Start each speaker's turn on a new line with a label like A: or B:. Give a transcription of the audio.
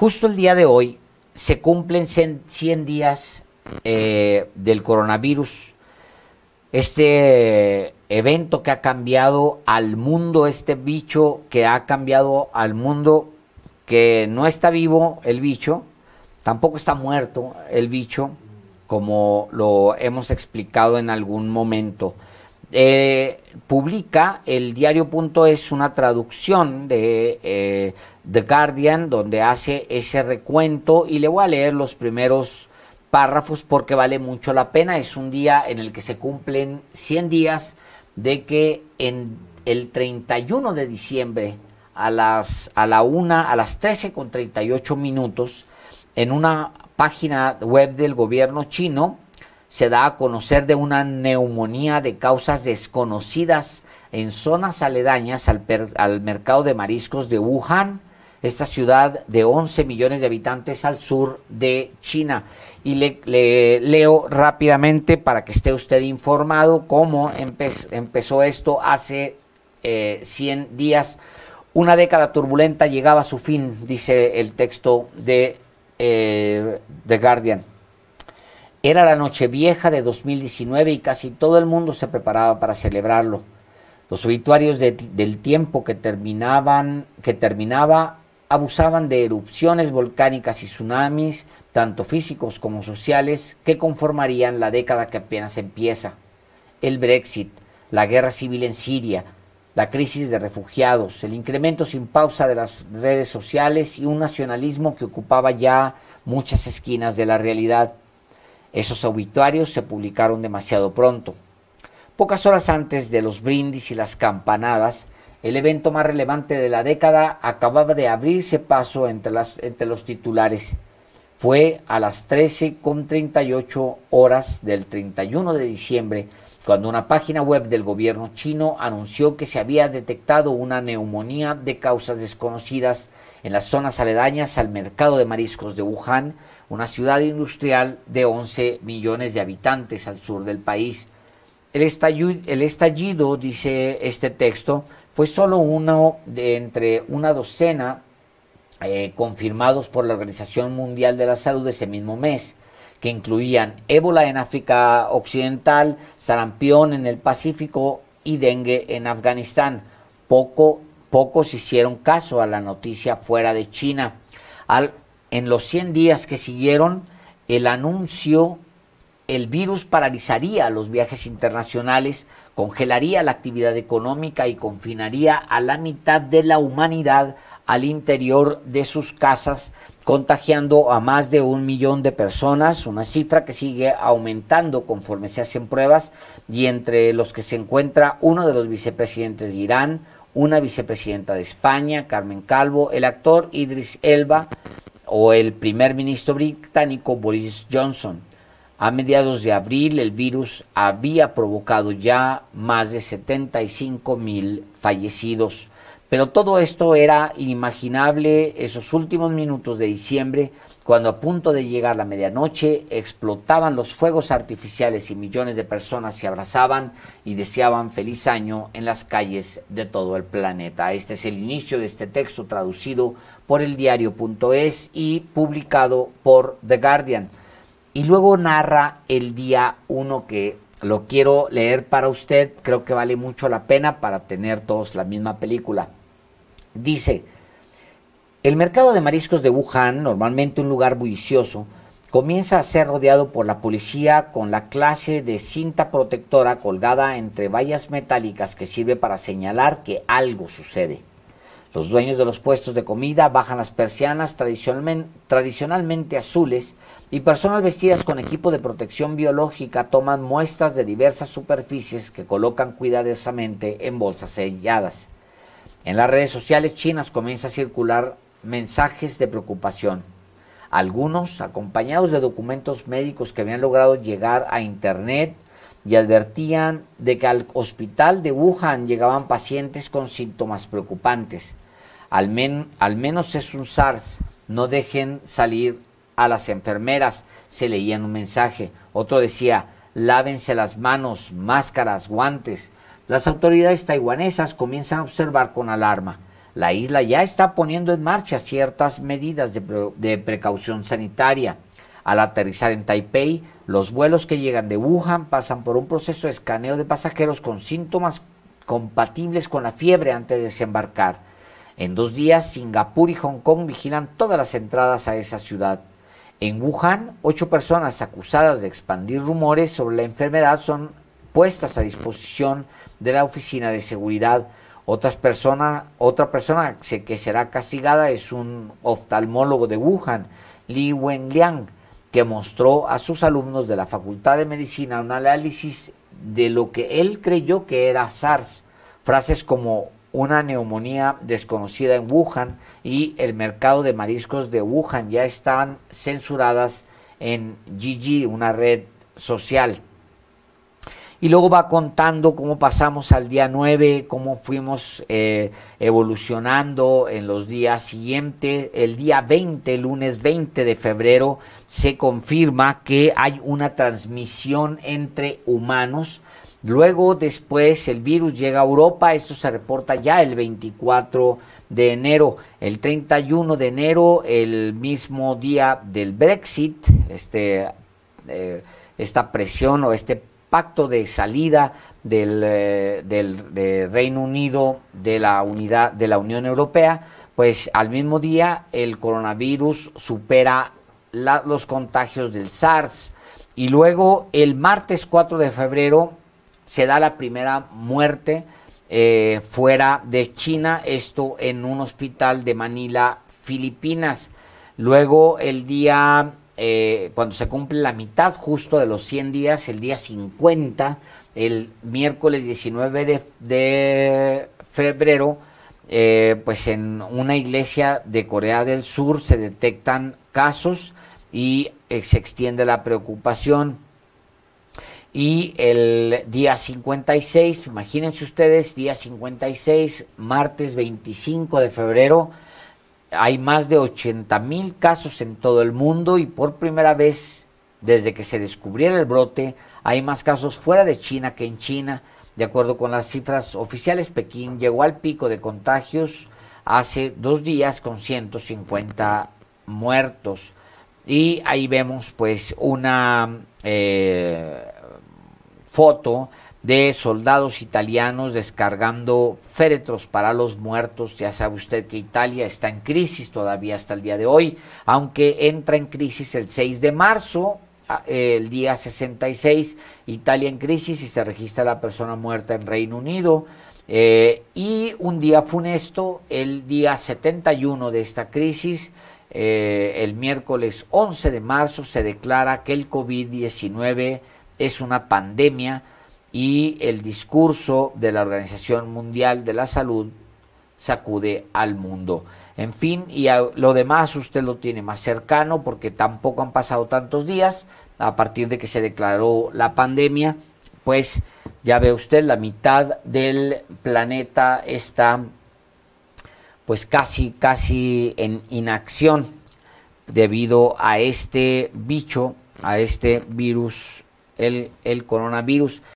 A: Justo el día de hoy se cumplen 100 días eh, del coronavirus. Este evento que ha cambiado al mundo, este bicho que ha cambiado al mundo, que no está vivo el bicho, tampoco está muerto el bicho, como lo hemos explicado en algún momento. Eh, publica el diario es una traducción de eh, The Guardian donde hace ese recuento y le voy a leer los primeros párrafos porque vale mucho la pena. Es un día en el que se cumplen 100 días de que en el 31 de diciembre a las a la una a las 13 con 38 minutos en una página web del gobierno chino se da a conocer de una neumonía de causas desconocidas en zonas aledañas al, mercado de mariscos de Wuhan, esta ciudad de 11 millones de habitantes al sur de China. Y le, leo rápidamente para que esté usted informado cómo empezó esto hace 100 eh, días. Una década turbulenta llegaba a su fin, dice el texto de eh, The Guardian. Era la noche vieja de 2019 y casi todo el mundo se preparaba para celebrarlo. Los obituarios del tiempo que, terminaban, que terminaba abusaban de erupciones volcánicas y tsunamis, tanto físicos como sociales, que conformarían la década que apenas empieza. El Brexit, la guerra civil en Siria, la crisis de refugiados, el incremento sin pausa de las redes sociales y un nacionalismo que ocupaba ya muchas esquinas de la realidad. Esos obituarios se publicaron demasiado pronto. Pocas horas antes de los brindis y las campanadas, el evento más relevante de la década acababa de abrirse paso entre, las, entre los titulares. Fue a las 13.38 horas del 31 de diciembre cuando una página web del gobierno chino anunció que se había detectado una neumonía de causas desconocidas en las zonas aledañas al mercado de mariscos de Wuhan, una ciudad industrial de 11 millones de habitantes al sur del país. El estallido, dice este texto, fue solo uno de entre una docena eh, confirmados por la Organización Mundial de la Salud ese mismo mes, que incluían ébola en África Occidental, sarampión en el Pacífico y dengue en Afganistán. Poco, pocos hicieron caso a la noticia fuera de China. Al en los 100 días que siguieron el anuncio, el virus paralizaría los viajes internacionales, congelaría la actividad económica y confinaría a la mitad de la humanidad al interior de sus casas, contagiando a más de un millón de personas, una cifra que sigue aumentando conforme se hacen pruebas, y entre los que se encuentra uno de los vicepresidentes de Irán, una vicepresidenta de España, Carmen Calvo, el actor Idris Elba, o el primer ministro británico Boris Johnson. A mediados de abril el virus había provocado ya más de 75 mil fallecidos. Pero todo esto era inimaginable esos últimos minutos de diciembre, cuando a punto de llegar la medianoche explotaban los fuegos artificiales y millones de personas se abrazaban y deseaban feliz año en las calles de todo el planeta. Este es el inicio de este texto traducido por el diario.es y publicado por The Guardian. Y luego narra el día 1 que lo quiero leer para usted, creo que vale mucho la pena para tener todos la misma película. Dice, el mercado de mariscos de Wuhan, normalmente un lugar bullicioso, comienza a ser rodeado por la policía con la clase de cinta protectora colgada entre vallas metálicas que sirve para señalar que algo sucede. Los dueños de los puestos de comida bajan las persianas tradicionalmente, azules y personas vestidas con equipo de protección biológica toman muestras de diversas superficies que colocan cuidadosamente en bolsas selladas. En las redes sociales chinas comienza a circular mensajes de preocupación, algunos acompañados de documentos médicos que habían logrado llegar a Internet y advertían de que al hospital de Wuhan llegaban pacientes con síntomas preocupantes. Al, al menos es un SARS, no dejen salir a las enfermeras, se leían en un mensaje. Otro decía, lávense las manos, máscaras, guantes. Las autoridades taiwanesas comienzan a observar con alarma. La isla ya está poniendo en marcha ciertas medidas de, precaución sanitaria. Al aterrizar en Taipei, los vuelos que llegan de Wuhan pasan por un proceso de escaneo de pasajeros con síntomas compatibles con la fiebre antes de desembarcar. En dos días, Singapur y Hong Kong vigilan todas las entradas a esa ciudad. En Wuhan, ocho personas acusadas de expandir rumores sobre la enfermedad son puestas a disposición de la Oficina de Seguridad. Otras persona, otra persona que será castigada es un oftalmólogo de Wuhan, Li Wenliang, que mostró a sus alumnos de la Facultad de Medicina un análisis de lo que él creyó que era SARS. Frases como una neumonía desconocida en Wuhan y el mercado de mariscos de Wuhan ya están censuradas en GG, una red social y luego va contando cómo pasamos al día 9, cómo fuimos eh, evolucionando en los días siguientes. El día 20, lunes 20 de febrero, se confirma que hay una transmisión entre humanos. Luego, después, el virus llega a Europa. Esto se reporta ya el 24 de enero. El 31 de enero, el mismo día del Brexit, este, eh, esta presión o este pacto de salida del, eh, Reino Unido de la, unidad, de la Unión Europea, pues al mismo día el coronavirus supera los contagios del SARS. Y luego el martes 4 de febrero se da la primera muerte eh, fuera de China, esto en un hospital de Manila, Filipinas. Luego el día eh, cuando se cumple la mitad justo de los 100 días, el día 50, el miércoles 19 de, febrero, eh, pues en una iglesia de Corea del Sur se detectan casos y eh, se extiende la preocupación. Y el día 56, imagínense ustedes, día 56, martes 25 de febrero, hay más de 80 mil casos en todo el mundo y por primera vez desde que se descubriera el brote, hay más casos fuera de China que en China. De acuerdo con las cifras oficiales, Pekín llegó al pico de contagios hace dos días con 150 muertos. Y ahí vemos pues una eh, foto de soldados italianos descargando féretros para los muertos. Ya sabe usted que Italia está en crisis todavía hasta el día de hoy, aunque entra en crisis el 6 de marzo, el día 66, Italia en crisis y se registra la persona muerta en Reino Unido. Eh, y un día funesto, el día 71 de esta crisis, eh, el miércoles 11 de marzo, se declara que el COVID-19 es una pandemia y el discurso de la Organización Mundial de la Salud sacude al mundo. En fin, y lo demás usted lo tiene más cercano porque tampoco han pasado tantos días a partir de que se declaró la pandemia, pues ya ve usted la mitad del planeta está pues casi casi en inacción debido a este bicho, a este virus, el, el coronavirus.